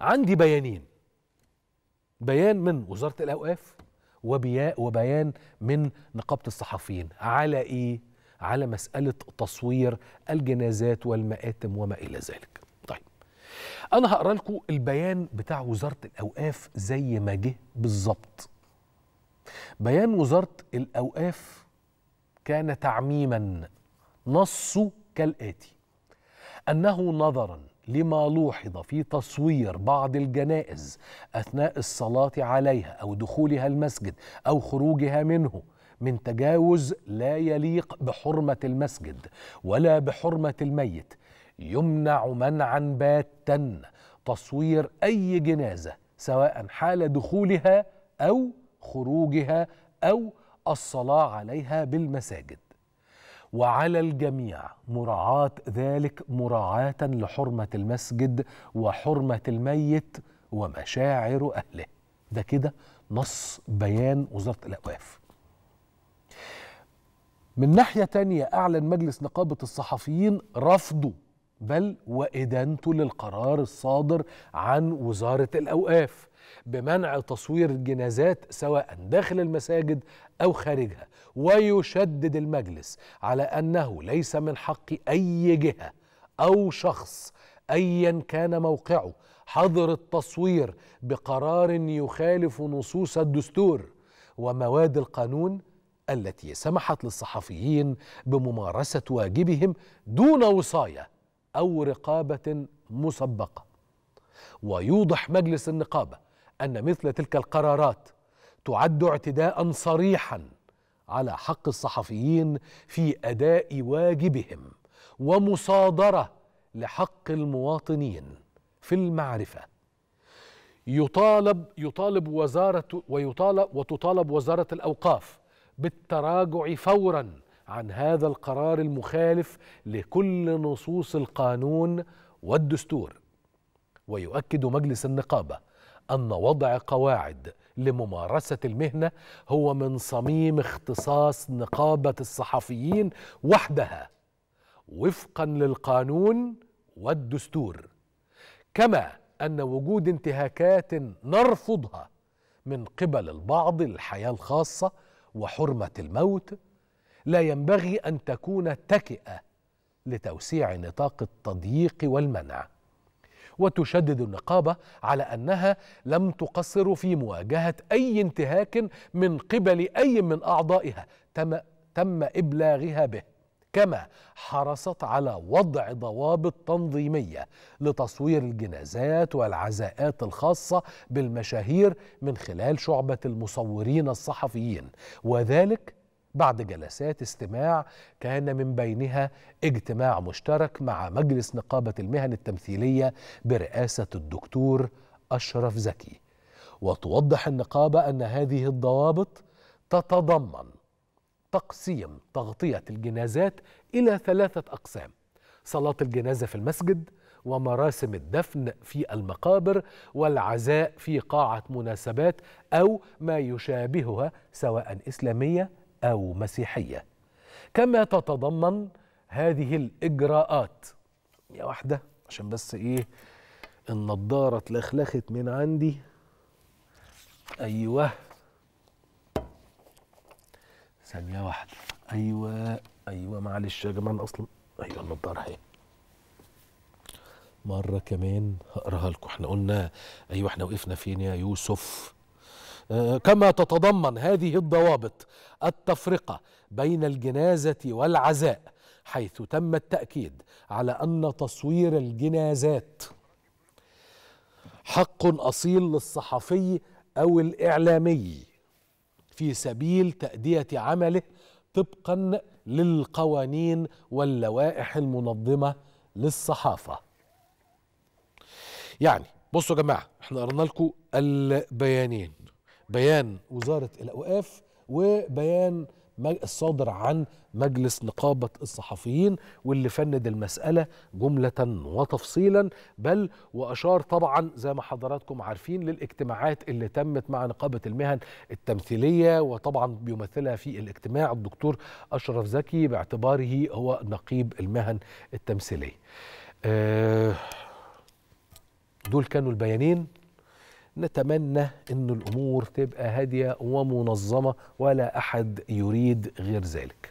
عندي بيانين بيان من وزارة الأوقاف وبيان من نقابة الصحفيين على إيه؟ على مسألة تصوير الجنازات والمآتم وما إلى ذلك طيب أنا هقرأ لكم البيان بتاع وزارة الأوقاف زي ما جه بالظبط بيان وزارة الأوقاف كان تعميما نصه كالآتي أنه نظرا لما لوحظ في تصوير بعض الجنائز اثناء الصلاه عليها او دخولها المسجد او خروجها منه من تجاوز لا يليق بحرمه المسجد ولا بحرمه الميت يمنع منعا باتا تصوير اي جنازه سواء حال دخولها او خروجها او الصلاه عليها بالمساجد وعلى الجميع مراعاة ذلك مراعاة لحرمة المسجد وحرمة الميت ومشاعر أهله ده كده نص بيان وزارة الأوقاف من ناحية تانية أعلن مجلس نقابة الصحفيين رفضه بل وإدانته للقرار الصادر عن وزارة الأوقاف بمنع تصوير الجنازات سواء داخل المساجد أو خارجها ويشدد المجلس على أنه ليس من حق أي جهة أو شخص أيا كان موقعه حظر التصوير بقرار يخالف نصوص الدستور ومواد القانون التي سمحت للصحفيين بممارسة واجبهم دون وصاية أو رقابة مسبقة ويوضح مجلس النقابة أن مثل تلك القرارات تعد اعتداء صريحا على حق الصحفيين في أداء واجبهم ومصادرة لحق المواطنين في المعرفة يطالب يطالب وزارة ويطالب وتطالب وزارة الأوقاف بالتراجع فورا عن هذا القرار المخالف لكل نصوص القانون والدستور ويؤكد مجلس النقابه ان وضع قواعد لممارسه المهنه هو من صميم اختصاص نقابه الصحفيين وحدها وفقا للقانون والدستور كما ان وجود انتهاكات نرفضها من قبل البعض الحياة الخاصه وحرمه الموت لا ينبغي ان تكون تكئه لتوسيع نطاق التضييق والمنع وتشدد النقابه على انها لم تقصر في مواجهه اي انتهاك من قبل اي من اعضائها تم, تم ابلاغها به كما حرصت على وضع ضوابط تنظيميه لتصوير الجنازات والعزاءات الخاصه بالمشاهير من خلال شعبه المصورين الصحفيين وذلك بعد جلسات استماع كان من بينها اجتماع مشترك مع مجلس نقابة المهن التمثيلية برئاسة الدكتور أشرف زكي وتوضح النقابة أن هذه الضوابط تتضمن تقسيم تغطية الجنازات إلى ثلاثة أقسام صلاة الجنازة في المسجد ومراسم الدفن في المقابر والعزاء في قاعة مناسبات أو ما يشابهها سواء إسلامية أو مسيحية كما تتضمن هذه الإجراءات يا واحدة عشان بس إيه النضارة اتلخلخت من عندي أيوه ثانية واحدة أيوه أيوه معلش يا جماعة أنا أصلا أيوه النضارة أهي مرة كمان هقراها لكم احنا قلنا أيوه احنا وقفنا فين يا يوسف آه، كما تتضمن هذه الضوابط التفرقه بين الجنازه والعزاء حيث تم التاكيد على ان تصوير الجنازات حق اصيل للصحفي او الاعلامي في سبيل تاديه عمله طبقا للقوانين واللوائح المنظمه للصحافه يعني بصوا يا جماعه احنا قرنا لكم البيانين بيان وزاره الاوقاف وبيان الصادر عن مجلس نقابة الصحفيين واللي فند المسألة جملة وتفصيلا بل وأشار طبعا زي ما حضراتكم عارفين للاجتماعات اللي تمت مع نقابة المهن التمثيلية وطبعا بيمثلها في الاجتماع الدكتور أشرف زكي باعتباره هو نقيب المهن التمثيلية آه، دول كانوا البيانين نتمنى أن الأمور تبقى هادية ومنظمة ولا أحد يريد غير ذلك